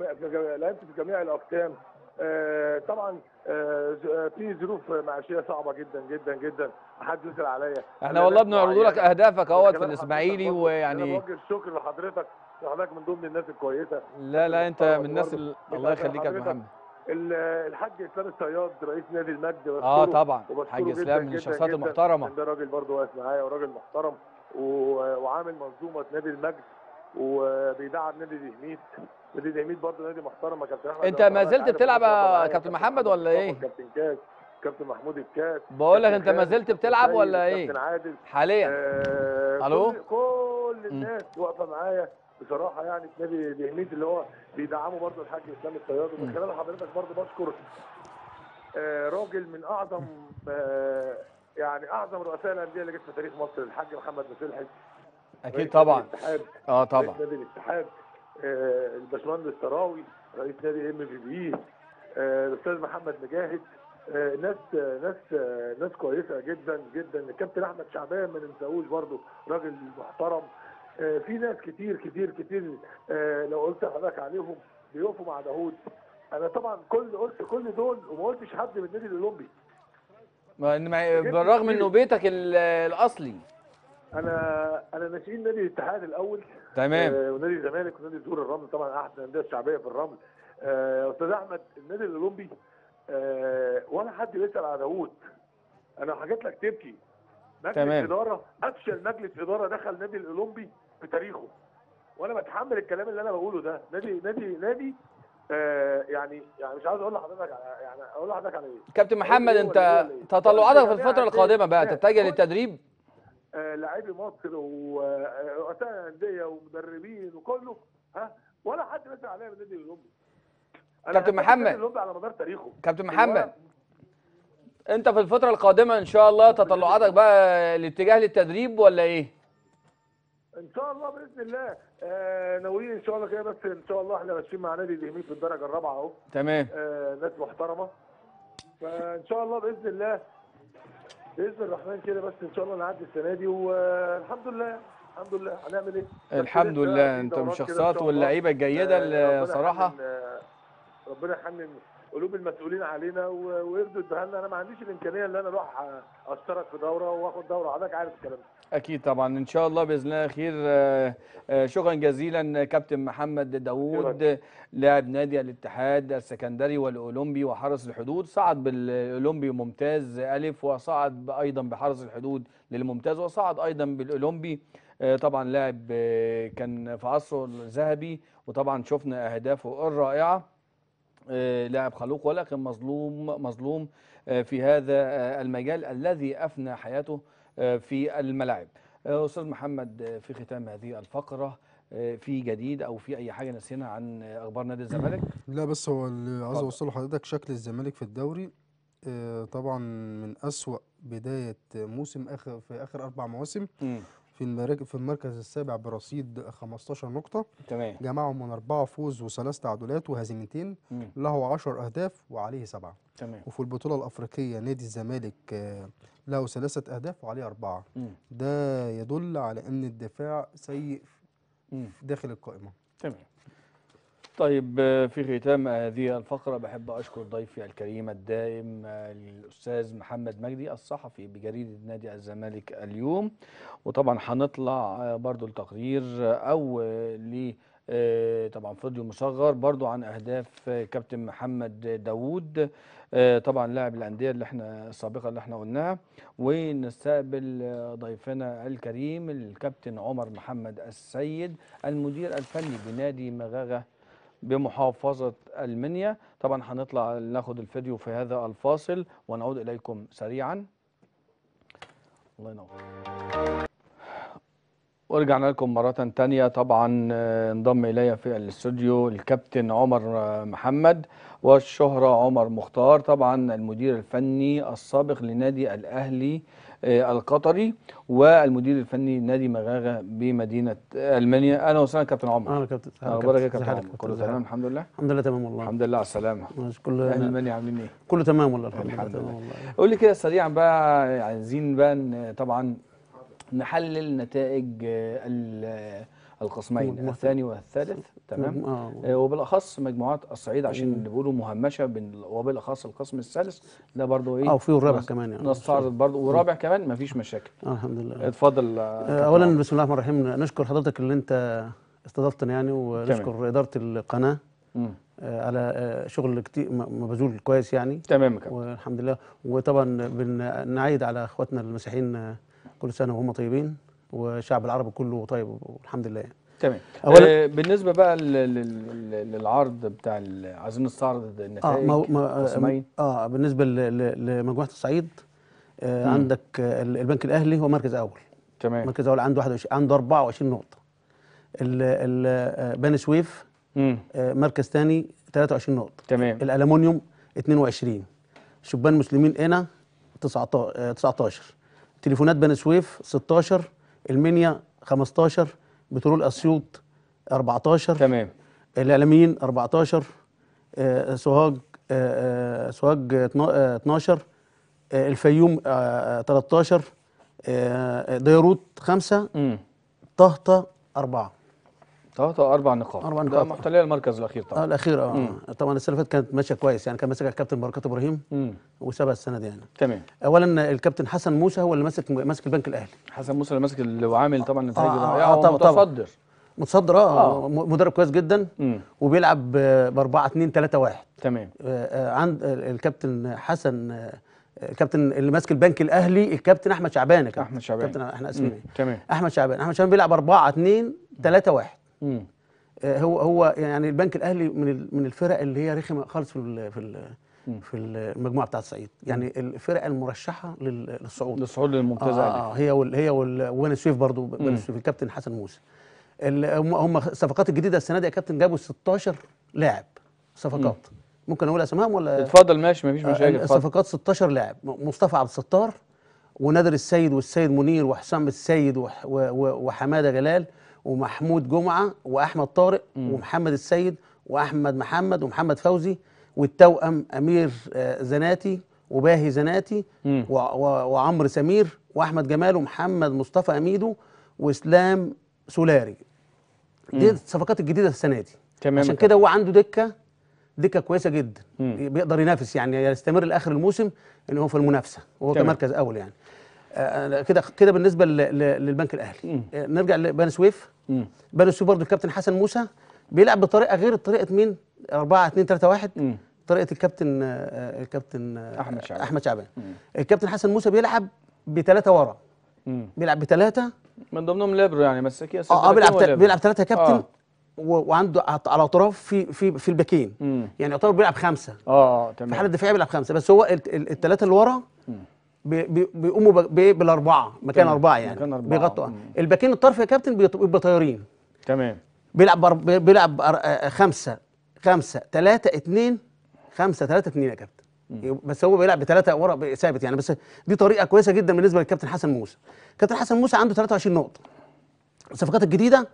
لعبت في جميع الاقسام آه طبعا آه،, آه في ظروف معيشيه صعبه جدا جدا جدا حد يسال عليا احنا والله بنعرض يعني لك اهدافك اهوت في الاسماعيلي ويعني بوجه الشكر لحضرتك حضرتك من ضمن الناس الكويسه لا لا انت من الناس الله يخليك يا محمد الحاج اسلام الصياد رئيس نادي المجد اه طبعا الحاج اسلام من الشخصيات المحترمه ده راجل برضه واقف معايا وراجل محترم وعامل منظومه نادي المجد وبيدعم نادي الهميد نادي الهميد برضه نادي محترم يا كابتن احمد انت ما زلت يعني بتلعب يا كابتن محمد ولا ايه؟ كابتن كاس كابتن محمود الكاس بقول لك انت ما زلت بتلعب ولا ايه؟ كابتن عادل حاليا آه، الو كل الناس واقفه معايا بصراحه يعني النادي بهنيد اللي هو بيدعمه برضه الحاج اسلام الصياد ومن خلال حضرتك برضه بشكر آه، راجل من اعظم آه، يعني اعظم رؤساء الانديه اللي جت في تاريخ مصر الحاج محمد مسلحي اكيد طبعا اه طبعا رئيس نادي الاتحاد آه، الباشمهندس تراوي رئيس نادي ام في بي الاستاذ محمد مجاهد ناس ناس ناس كويسه جدا جدا الكابتن احمد شعبان ما ننساهوش برضه راجل محترم آه، في ناس كتير كتير كتير آه، لو قلت لحضرتك عليهم بيقفوا مع داوود انا طبعا كل قلت كل دول وما قلتش حد من النادي الاولمبي بالرغم انه بيتك الاصلي انا انا ناشئين نادي الاتحاد الاول تمام آه، ونادي الزمالك ونادي زور الرمل طبعا احد الانديه الشعبيه في الرمل استاذ احمد النادي الاولمبي ولا حد بيسال على داوود انا حكيت لك تبكي مجلس تمام. اداره افشل مجلس اداره دخل النادي الاولمبي في تاريخه وانا بتحمل الكلام اللي انا بقوله ده نادي نادي نادي آه، يعني يعني مش عاوز اقول لحضرتك يعني اقول لحضرتك على ايه كابتن محمد انت تطلعاتك في الفتره القادمه بقى تتجه للتدريب آه، لاعبي مصر ورؤساء آه، انديه ومدربين وكله ها ولا حد مثل عليا من نادي الاولمبي كابتن محمد الاولمبي على مدار تاريخه كابتن محمد انت في الفتره القادمه ان شاء الله تطلعاتك بقى الاتجاه للتدريب ولا ايه ان شاء الله باذن الله آه، ناويين ان شاء الله كده بس ان شاء الله احنا ماشيين مع نادي دهميت في الدرجه الرابعه اهو تمام آه، ناس محترمه فان شاء الله باذن الله باذن الرحمن كده بس ان شاء الله نعدي السنه دي والحمد لله الحمد لله هنعمل ايه الحمد آه، لله انتم الشخصيات واللعيبه الجيده اللي صراحه ربنا يحنن قلوب المسؤولين علينا ويرضوا لنا انا ما عنديش الامكانيه ان انا اروح اشترك في دوره واخد دوره حضرتك عارف الكلام ده اكيد طبعا ان شاء الله باذن الله خير آه، آه، شكرا جزيلا كابتن محمد داوود لاعب نادي الاتحاد السكندري والاولمبي وحرس الحدود صعد بالاولمبي ممتاز الف وصعد ايضا بحرس الحدود للممتاز وصعد ايضا بالاولمبي آه، طبعا لاعب كان في عصره الذهبي وطبعا شفنا اهدافه الرائعه آه، لاعب خلوق ولكن مظلوم مظلوم آه، في هذا آه، المجال الذي أفنى حياته في الملاعب أستاذ محمد في ختام هذه الفقرة في جديد او في اي حاجه نسينا عن اخبار نادي الزمالك لا بس هو اللي عايز اوصله لحضرتك شكل الزمالك في الدوري طبعا من اسوا بدايه موسم اخر في اخر اربع مواسم في في المركز السابع برصيد 15 نقطة تمام جمعهم من أربعة فوز وثلاث تعادلات وهزيمتين له 10 أهداف وعليه سبعة تمام وفي البطولة الأفريقية نادي الزمالك آه، له ثلاثة أهداف وعليه أربعة مم. ده يدل على أن الدفاع سيء داخل القائمة تمام طيب في ختام هذه الفقرة بحب أشكر ضيفي الكريم الدائم الأستاذ آه، محمد مجدي الصحفي بجريدة نادي الزمالك اليوم وطبعا هنطلع آه، برضو لتقرير آه، أو ل طبعا فيديو مصغر برضو عن أهداف كابتن محمد داوود طبعا لاعب الأندية اللي احنا السابقة اللي احنا قلناها ونستقبل ضيفنا الكريم الكابتن عمر محمد السيد المدير الفني بنادي مغاغة بمحافظة المنيا طبعا هنطلع ناخد الفيديو في هذا الفاصل ونعود إليكم سريعا الله ينور ورجعنا لكم مرة تانية طبعا آه، انضم إلي في الاستوديو الكابتن عمر آه، محمد والشهرة عمر مختار طبعا المدير الفني السابق لنادي الأهلي آه، القطري والمدير الفني نادي مغاغه بمدينه المانيا اهلا وسهلا كابتن عمر اهلا كابتن اهلا يا كابتن عمر كله تمام الحمد لله الحمد لله تمام والله الحمد لله على السلامه كله اهل المانيا عاملين ايه كله تمام والله الحمد, الحمد لله, لله. قول لي كده سريعا بقى عايزين بقى طبعا نحلل نتائج آه، القسمين الثاني والثالث تمام آه. آه. وبالاخص مجموعات الصعيد عشان اللي بيقولوا مهمشه وبالاخص القسم الثالث ده برضو ايه اه وفي الرابع كمان يعني نستعرض آه، برضو والرابع كمان مفيش مشاكل آه الحمد لله اتفضل آه، اولا بسم الله الرحمن الرحيم نشكر حضرتك اللي انت استضفتنا يعني ونشكر تمام. اداره القناه آه على شغل كتير مبذول كويس يعني تمام كمان. والحمد لله وطبعا بنعيد على اخواتنا المسيحيين كل سنه وهم طيبين والشعب العربي كله طيب والحمد لله تمام أولا آه، بالنسبه بقى للعرض بتاع عايزين نستعرض آه، النتائج اه, ما آه, آه، بالنسبه لمجموعه الصعيد آه عندك البنك الاهلي هو مركز اول تمام مركز اول عنده 21 عنده 24 نقطه بني سويف آه مركز ثاني 23 نقطه تمام الالومنيوم 22 شبان مسلمين هنا 19 19 تليفونات بني سويف 16 المنيا 15 بترول اسيوط 14 تمام الالمين 14 سوهاج سوهاج 12 الفيوم 13 ديروت 5 طهطه 4 ثلاثة اربع نقاط اربع نقاط محتليه المركز الاخير طبعا آه الاخير اه مم. طبعا السنه اللي فاتت كانت ماشيه كويس يعني كان ماسكها الكابتن بركات ابراهيم وسابها السنه دي يعني تمام اولا الكابتن حسن موسى هو اللي ماسك ماسك البنك الاهلي حسن موسى اللي ماسك اللي وعامل طبعا آه، نتائج آه آه طبعا متصدر متصدر اه, آه. مدرب كويس جدا مم. وبيلعب ب 4 2 3 1 تمام آه, آه، عند الكابتن حسن الكابتن اللي ماسك البنك الاهلي الكابتن احمد شعبان كابتن احمد شعبان كابتن احنا اسمه إيه؟ تمام احمد شعبان احمد شعبان بيلعب 4 2 3 1 آه، هو هو يعني البنك الاهلي من من الفرق اللي هي رخمه خالص في الـ في الـ في المجموعه بتاعه الصعيد يعني الفرق المرشحه للصعود للصعود للممتازه آه, آه هي وال هي وبني سويف برضو بني سويف الكابتن حسن موسى هم هم الصفقات الجديده السنه دي يا كابتن جابوا 16 لاعب صفقات مم. ممكن اقول اسمائهم ولا اتفضل ماشي مفيش آه، مشاكل آه صفقات 16 لاعب مصطفى عبد الستار ونادر السيد والسيد منير وحسام السيد وحماده جلال ومحمود جمعه واحمد طارق م. ومحمد السيد واحمد محمد ومحمد فوزي والتوأم امير آه، زناتي وباهي زناتي وعمرو سمير واحمد جمال ومحمد مصطفى اميدو واسلام سولاري دي الصفقات الجديده السنه دي تمام عشان كده هو عنده دكه دكه كويسه جدا مم. بيقدر ينافس يعني يستمر لاخر الموسم ان هو في المنافسه وهو كمركز اول يعني كده كده بالنسبه للبنك الاهلي آه، نرجع لبني سويف بني سويف برضه الكابتن حسن موسى بيلعب بطريقه غير طريقه مين 4 2 3 1 طريقه الكابتن آه، الكابتن آه، احمد شعبان احمد شعبان الكابتن حسن موسى بيلعب بثلاثه ورا بيلعب بثلاثه من ضمنهم ليبرو يعني مساكيه اه بيلعب بيلعب ثلاثه كابتن وعنده على اطراف في في في الباكين يعني يعتبر بيلعب خمسه اه تمام في الحاله الدفاعيه بيلعب خمسه بس هو الثلاثه اللي ورا بيقوموا بالاربعه مكان اربعه يعني مكان أربعة. بيغطوا الباكين الطرف يا كابتن بيبقى طايرين تمام بيلعب بيلعب آه، آه، خمسه خمسه ثلاثه اثنين خمسه ثلاثه اثنين يا كابتن بس هو بيلعب بثلاثه ورا ثابت يعني بس دي طريقه كويسه جدا بالنسبه للكابتن حسن موسى كابتن حسن موسى عنده 23 نقطه الصفقات الجديده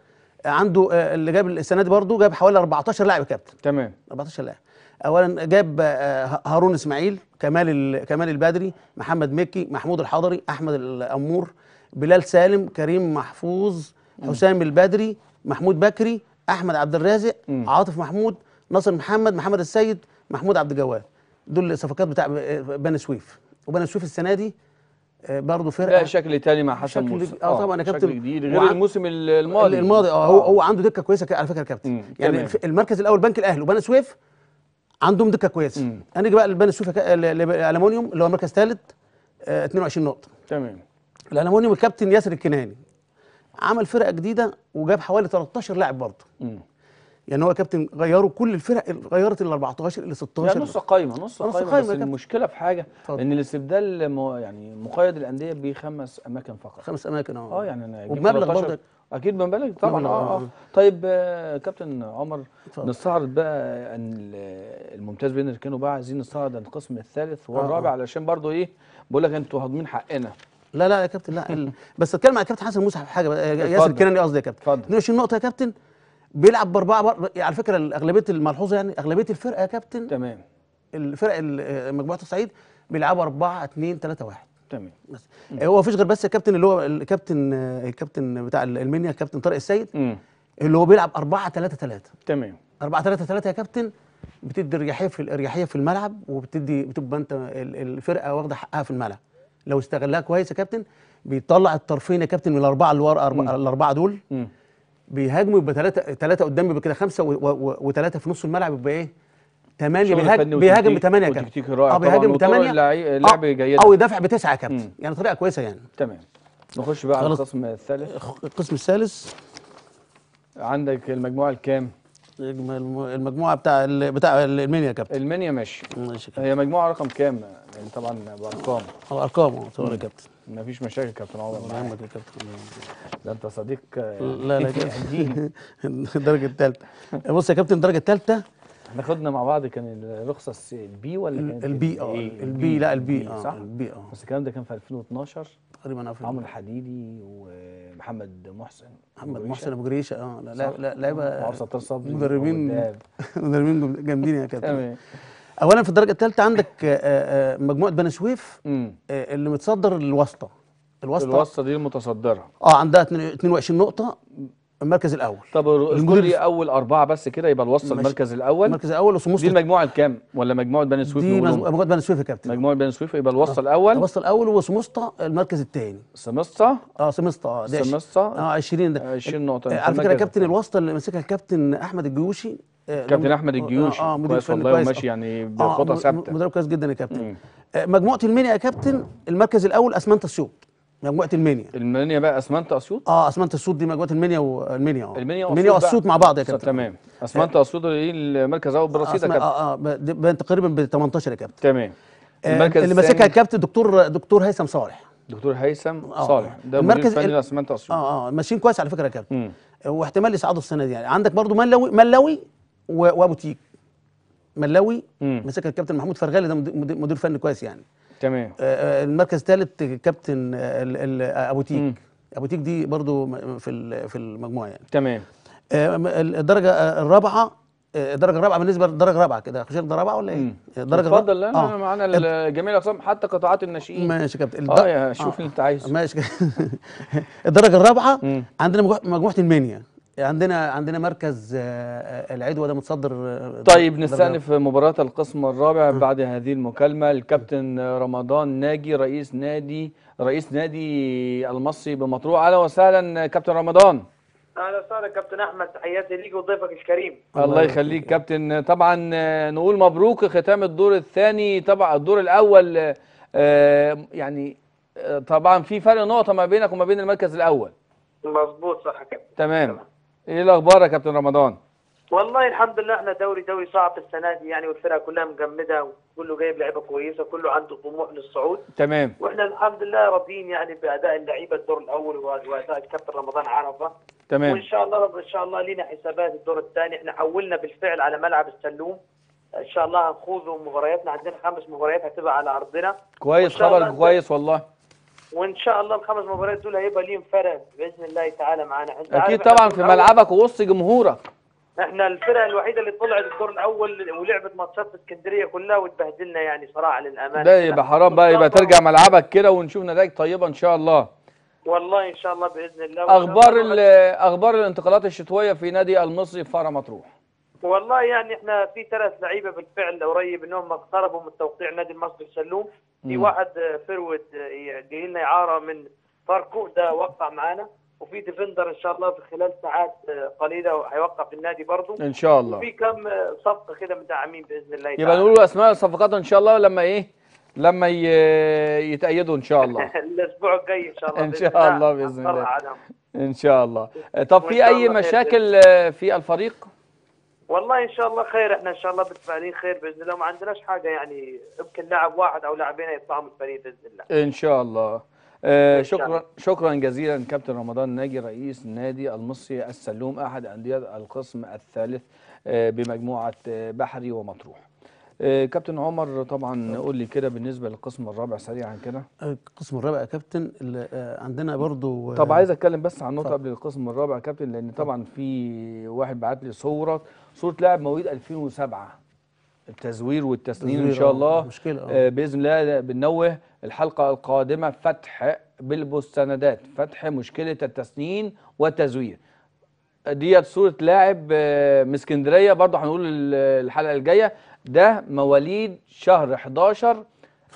عنده آه، اللي جاب السنه دي برده جاب حوالي 14 لاعب يا كابتن تمام 14 لاعب اولا جاب آه، هارون اسماعيل كمال كمال البدري محمد مكي محمود الحضري احمد الامور بلال سالم كريم محفوظ حسام البدري محمود بكري احمد عبد الرازق عاطف محمود ناصر محمد محمد السيد محمود عبد الجواد دول الصفقات بتاع آه، بني سويف وبني سويف السنه دي آه، برضه فرقه لا شكل تاني مع حسن موسى اه طبعا يا كابتن شكل جديد غير الموسم الماضي الماضي اه هو هو عنده دكه كويسه على فكره يا كابتن يعني تمام. المركز الاول بنك الاهلي وبني سويف عندهم دكه كويسه هنيجي بقى للبان السوفي الالومنيوم اللي هو مركز ثالث آه 22 نقطه تمام الالومنيوم الكابتن ياسر الكناني عمل فرقه جديده وجاب حوالي 13 لاعب برضه يعني هو كابتن غيروا كل الفرق غيرت ال 14 ال 16 نص قايمه نص قايمه بس المشكله في حاجه طبعا. ان الاستبدال يعني مقيد الانديه بخمس اماكن فقط خمس اماكن اه اه يعني انا وبمبلغ برضك اكيد بنبالغ طبعا اه اه طيب آه، كابتن عمر طبعا. نستعرض بقى ان الممتاز بين ركنه بقى عايزين نستعرض القسم الثالث آه، آه. والرابع آه. علشان برضو ايه بقول لك انتوا هاضمين حقنا لا لا يا كابتن لا بس اتكلم على كابتن حسن موسى في حاجه ياسر الكناني قصدي يا كابتن اتفضل 22 نقطه يا كابتن بيلعب باربعه بر... على فكره اغلبيه الملحوظه يعني اغلبيه الفرقه يا كابتن تمام الفرق مجموعه الصعيد بيلعبوا 4 2 3 1 تمام بس هو مفيش غير بس الكابتن اللي هو الكابتن الكابتن بتاع المنيا الكابتن طارق السيد مم. اللي هو بيلعب 4 3 3 تمام 4 3 3 يا كابتن بتدي اريحيه في اريحيه في الملعب وبتدي بتبقى انت الفرقه واخده حقها في الملعب لو استغلها كويس يا كابتن بيطلع الطرفين يا كابتن من الاربعه اللي ورا الاربعه دول بيهاجموا يبقى ثلاثه ثلاثه قدام يبقى كده خمسه وثلاثه في نص الملعب يبقى ايه 8 بيهاجم ب 8 كابتن اه بيهاجم 8 لعب آه، جيد او يدافع بتسعه كابتن يعني طريقه كويسه يعني تمام نخش بقى على القسم الثالث القسم الثالث عندك المجموعه الكام؟ المجموعه بتاع بتاع المنيا يا كابتن المنيا ماشي ماشي هي مجموعه رقم كام؟ يعني طبعا بارقام اه ارقام يا كابتن مفيش مشاكل كابتن عمر محمد يا كابتن ده انت صديق لا لا الدرجه الثالثه بص يا كابتن الدرجه الثالثه احنا خدنا مع بعض كان الرخصه البي ولا كانت البي اه إيه؟ البي لا البي اه صح البي اه بس الكلام ده كان في 2012 تقريبا عمرو الحديدي ومحمد محسن محمد محسن ابو جريشه اه لا لا لعيبه ستار صبري مدربين مدربين جامدين يا كابتن اولا في الدرجه الثالثه عندك آه، آه، آه، مجموعه بني سويف اللي متصدر الواسطه الواسطه الواسطه دي المتصدره اه عندها 22 نقطه المركز الاول طب المدير اول اربعه بس كده يبقى نوصل المركز الاول المركز الاول وسموسة دي المجموعه الكام ولا مجموعه بني سويف دي مجموعه بني سويف يا كابتن مجموعه بني سويف يبقى آه. الوصل الاول الوصل الاول وسموسطة المركز الثاني سمسطة اه سمسطة اه ده سمسطة اه 20 20 نقطه على فكره يا كابتن الواسطه اللي ماسكها الكابتن احمد الجيوشي آه، كابتن احمد آه، الجيوشي اه, آه كويس والله وماشي يعني بخطى ثابته مدرب كويس جدا يا كابتن مجموعه المنيا يا كابتن المركز الاول اسمنت السوق مجموعه المنيا المنيا بقى اسمنت اسيوط اه اسمنت اسيوط دي مجموعه المنيا والمنيا اه المنيا المنيا واسيوط مع بعض يا كابتن تمام آه. اسمنت اسيوط ايه المركز اول بالرصيد يا كابتن اه اه تقريبا ب 18 يا كابتن تمام آه، المركز اللي ماسكها الكابتن دكتور دكتور هيثم صالح دكتور هيثم آه صالح ده المركز فني اسمنت اسيوط اه اه ماشيين كويس على فكره يا كابتن آه، واحتمال يصعدوا السنه دي يعني عندك برضو ملوي ملوي وابو تيك ملاوي ماسكها الكابتن محمود فرغالي ده مدير فني كويس يعني تمام آه، آه، المركز الثالث كابتن آه، ابو تيك مم. ابو تيك دي برضو في في المجموعه يعني تمام الدرجه الرابعه الدرجه الرابعه بالنسبه للدرجه الرابعه كده خش درجه رابعه ولا ايه؟ الدرجه الرابعه اتفضل آه. معانا جميع الاقسام حتى قطاعات الناشئين ماشي كابتن الد... اه شوف اللي انت عايزه ماشي الدرجه الرابعه عندنا مجموعه المانيا عندنا عندنا مركز آه، آه، العدوى ده متصدر آه، طيب نستأنف مباراة القسم الرابع بعد هذه المكالمة الكابتن رمضان ناجي رئيس نادي رئيس نادي المصري بمطروح أهلا وسهلا كابتن رمضان اهلا وسهلا كابتن احمد تحياتي ليك وضيفك الكريم الله يخليك كابتن طبعا نقول مبروك ختام الدور الثاني طبعا الدور الاول يعني طبعا في فرق نقطه ما بينك وما بين المركز الاول مظبوط صح كابتن تمام, تمام. ايه الاخبار يا كابتن رمضان والله الحمد لله احنا دوري دوري صعب السنه دي يعني والفرقه كلها مجمده وكله جايب لعيبه كويسه كله عنده طموح للصعود تمام واحنا الحمد لله راضيين يعني باداء اللعيبه الدور الاول واداء الكابتن رمضان عرفه تمام وان شاء الله رب ان شاء الله لينا حسابات الدور الثاني احنا حولنا بالفعل على ملعب السلوم ان شاء الله هنخوض مبارياتنا عندنا خمس مباريات هتبقى على ارضنا كويس خبر كويس والله وان شاء الله الخمس مباريات دول هيبقى ليهم فرق باذن الله تعالى معانا اكيد طبعا في ملعبك ووسط جمهورك احنا الفرقه الوحيده اللي طلعت الدور الاول ولعبت ماتشات في اسكندريه كلها واتبهدلنا يعني صراحه للامانه ده يبقى حرام بقى يبقى ترجع ملعبك كده ونشوف نتائج طيبه ان شاء الله والله ان شاء الله باذن الله اخبار اخبار الانتقالات الشتويه في نادي المصري في فرع مطروح والله يعني احنا في ثلاث لعيبه بالفعل قريب انهم اقتربوا من توقيع نادي المصري السلوم في واحد آه، فرويد جاي آه، يعني لنا اعاره من فاركو ده وقع معانا وفي ديفندر ان شاء الله في خلال ساعات آه، قليله هيوقع في النادي برضو ان شاء الله وفي كم صفقه كده مدعمين باذن الله يبقى نقول اسماء الصفقات ان شاء الله لما ايه لما يتأيدوا ان شاء الله الاسبوع الجاي ان شاء الله ان شاء الله باذن الله ان شاء الله طب في اي مشاكل في الفريق والله ان شاء الله خير احنا ان شاء الله متفائلين خير باذن الله ما عندناش حاجه يعني يمكن لاعب واحد او لاعبين يطلعوا من الفريق باذن الله ان شاء الله آه شكرا شكرا جزيلا كابتن رمضان ناجي رئيس نادي المصري السلوم احد انديه القسم الثالث آه بمجموعه آه بحري ومطروح آه، كابتن عمر طبعا قول لي كده بالنسبه للقسم الرابع سريعا كده القسم الرابع يا كابتن آه، عندنا برضو آه، طب عايز اتكلم بس عن نقطه قبل القسم الرابع يا كابتن لان طبعا في واحد بعت لي صوره صوره لاعب مواليد 2007 التزوير والتسنين ان شاء آه، الله مشكلة آه. آه باذن الله بننوه الحلقه القادمه فتح بالمستندات فتح مشكله التسنين والتزوير ديت صوره لاعب آه، من اسكندريه برضه هنقول الحلقه الجايه ده مواليد شهر 11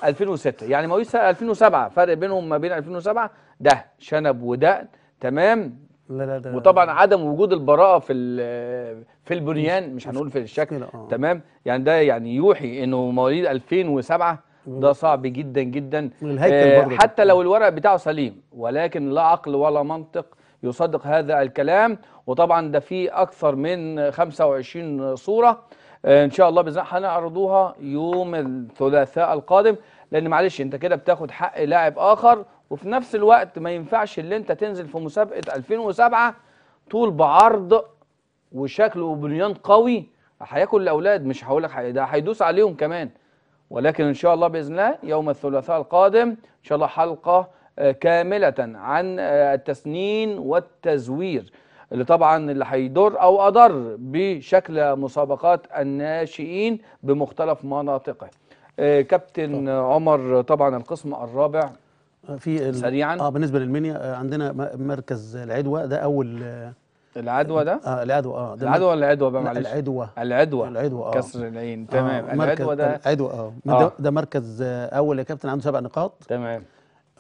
2006 يعني مواليد 2007 فرق بينهم ما بين 2007 ده شنب ودقن تمام لا لا ده وطبعا عدم وجود البراءه في في البنيان مش هنقول في الشكل آه. تمام يعني ده يعني يوحي انه مواليد 2007 ده صعب جدا جدا آه حتى لو الورق بتاعه سليم ولكن لا عقل ولا منطق يصدق هذا الكلام وطبعا ده في اكثر من 25 صوره آه ان شاء الله باذن الله هنعرضوها يوم الثلاثاء القادم لان معلش انت كده بتاخد حق لاعب اخر وفي نفس الوقت ما ينفعش اللي انت تنزل في مسابقه 2007 طول بعرض وشكل وبنيان قوي هياكل الاولاد مش هقول لك ده هيدوس عليهم كمان ولكن ان شاء الله باذن الله يوم الثلاثاء القادم ان شاء الله حلقه آه، كامله عن آه، التسنين والتزوير اللي طبعا اللي هيضر او اضر بشكل مسابقات الناشئين بمختلف مناطقه آه، كابتن عمر طبعا القسم الرابع في سريعا اه بالنسبه للمنيا آه، عندنا مركز العدوى ده اول آه، العدوى ده؟ اه العدوى اه العدوى ولا العدوى بقى معلش؟ العدوى العدوى العدوى اه كسر العين آه، تمام آه العدوى ده العدوى اه ده, ده مركز اول يا كابتن عنده سبع نقاط تمام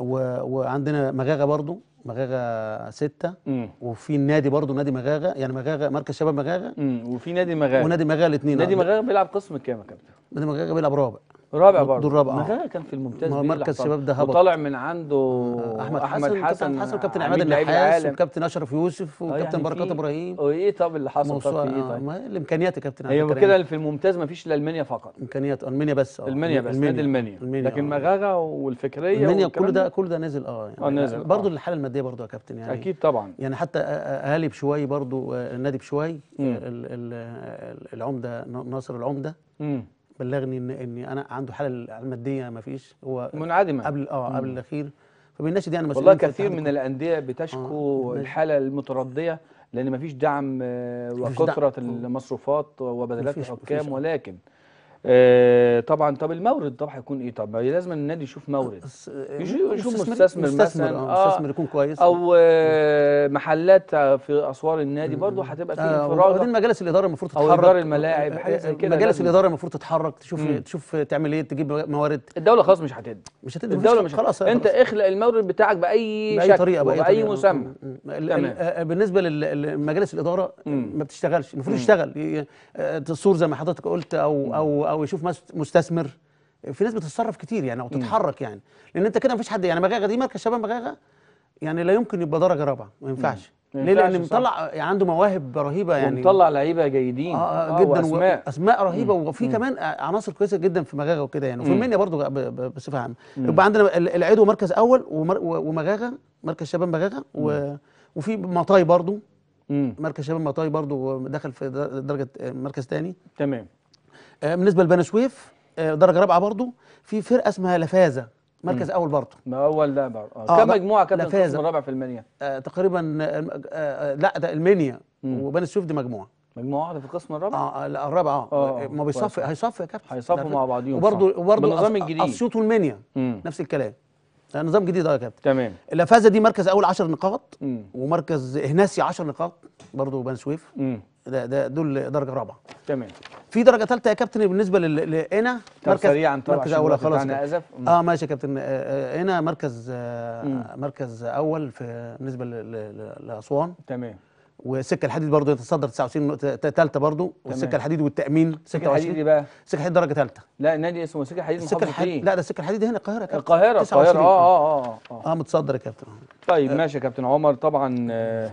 و... وعندنا مغاغه برضو مغاغه ستة مم. وفي النادي برضو نادي مغاغه يعني مغاغه مركز شباب مغاغه وفي نادي مغاغه ونادي مغاغه الاثنين نادي مغاغه بيلعب قسم كام يا كابتن؟ نادي مغاغه بيلعب رابع رابع برضه دور رابع اه كان في الممتاز ما مركز شباب ده هبط وطالع من عنده آه. احمد احمد حسن حسن وكابتن عماد النحاس وكابتن اشرف يوسف آه، وكابتن يعني بركات ابراهيم وايه طب اللي حصل طب ايه آه، طيب الامكانيات يا كابتن ايوه كده في الممتاز ما فيش الا المنيا فقط امكانيات المنيا بس اه المنيا بس نادي المنيا لكن مغاغا والفكريه المنيا كل ده كل ده نازل اه يعني برضه الحاله الماديه برضه يا كابتن يعني اكيد طبعا يعني حتى اهالي بشوي برضه النادي بشوي العمده ناصر العمده بلغني ان ان انا عنده حاله الماديه ما فيش هو منعدمه قبل اه قبل الاخير فبالناس دي انا والله كثير من الانديه بتشكو آه. الحاله المترديه لان ما فيش دعم آه، وكثره آه. المصروفات وبدلات الحكام ولكن آه، طبعا طب المورد طب هيكون ايه طب لازم النادي يشوف مورد يشوف مستثمر, مستثمر آه،, آه مستثمر يكون كويس او آه محلات في اسوار النادي برضه هتبقى في آه، انفراج وبعدين مجالس الاداره المفروض تتحرك او اداره الملاعب حاجه زي كده مجالس الاداره المفروض تتحرك تشوف مم. تشوف تعمل ايه تجيب موارد الدوله خلاص مش هتدي مش هتدي الدوله مش خلاص انت اخلق المورد بتاعك باي, بأي شكل طريقه باي, بأي مسمى بالنسبه لمجالس الاداره ما بتشتغلش المفروض يشتغل تصور زي ما حضرتك قلت او او او يشوف مستثمر في ناس بتتصرف كتير يعني او تتحرك يعني لان انت كده مفيش حد يعني مغاغه دي مركز شباب مغاغه يعني لا يمكن يبقى درجه رابعه ما ينفعش ليه لان مطلع يعني عنده مواهب رهيبه يعني ومطلع لعيبه جيدين آه, آه, آه، جدا واسماء اسماء رهيبه وفي كمان عناصر كويسه جدا في مغاغه وكده يعني وفي المنيا برضو بصفه عامه يبقى عندنا العيد مركز اول ومغاغه مركز شباب مغاغه وفي مطاي برضو مركز شباب مطاي برضو دخل في درجه مركز ثاني تمام آه، بالنسبه لبني سويف آه، درجه رابعه برضه في فرقه اسمها لفازه مركز اول برضه ما اول ده برضه آه،, آه كم مجموعه كانت القسم الرابع في المنيا آه تقريبا آه آه لا ده المنيا وبني سويف دي مجموعه مجموعه واحده في القسم الرابع اه لا الرابع اه, آه ما بيصفي هيصفي يا كابتن هيصفوا مع بعضيهم وبرضه وبرضه النظام الجديد اسيوط والمنيا نفس الكلام نظام جديد اه يا كابتن تمام الافازه دي مركز اول 10 نقاط مم. ومركز هناسي 10 نقاط برضه بن سويف ده ده دول درجه رابعه تمام في درجه ثالثه يا كابتن بالنسبه لهنا مركز سريعا طبعا مركز اول خلاص اسف اه ماشي يا كابتن هنا آه، آه، مركز آه مركز اول في بالنسبه لاسوان تمام والسكه الحديد برضه يتصدر 99 ثالثه برضه والسكه الحديد والتامين سكه الحديد إيه بقى سكه الحديد درجه ثالثه لا النادي اسمه سكه الحديد السكه الحديد إيه؟ لا ده السكه الحديد هنا القاهره يا كابتن القاهره القاهره اه اه اه اه متصدر يا كابتن طيب ماشي يا كابتن عمر طبعا آه،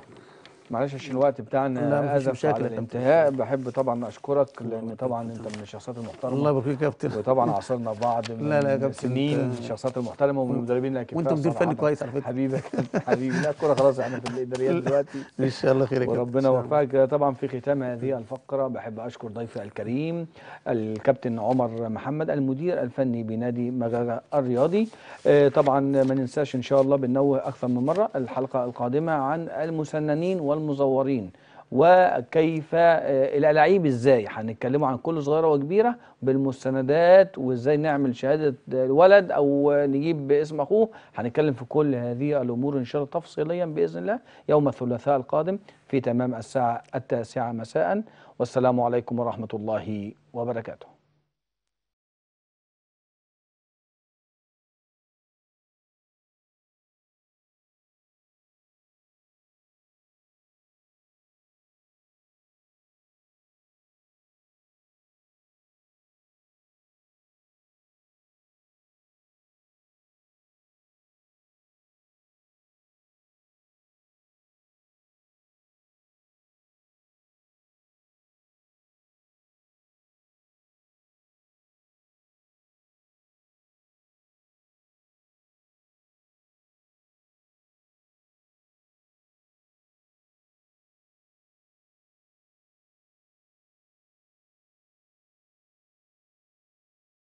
معلش عشان الوقت بتاعنا اسف على الانتهاء بحب طبعا اشكرك لان طبعا انت من الشخصيات المحترمه الله يبارك فيك يا كابتن وطبعا عاصرنا بعض من لا لا يا كابتن سنين الشخصيات المحترمه ومن المدربين الاكفاء وانت مدير فني كويس على فكره حبيبك حبيبي لا الكوره خلاص احنا في الاداريات دلوقتي ان شاء الله خير يا كابتن وربنا يوفقك طبعا في ختام هذه الفقره بحب اشكر ضيفي الكريم الكابتن عمر محمد المدير الفني بنادي مغاغا الرياضي آه، طبعا ما ننساش ان شاء الله بننوه اكثر من مره الحلقه القادمه عن المسننين وال المزورين وكيف آه، الالاعيب ازاي هنتكلموا عن كل صغيره وكبيره بالمستندات وازاي نعمل شهاده الولد او نجيب اسم اخوه هنتكلم في كل هذه الامور ان شاء الله تفصيليا باذن الله يوم الثلاثاء القادم في تمام الساعه التاسعه مساء والسلام عليكم ورحمه الله وبركاته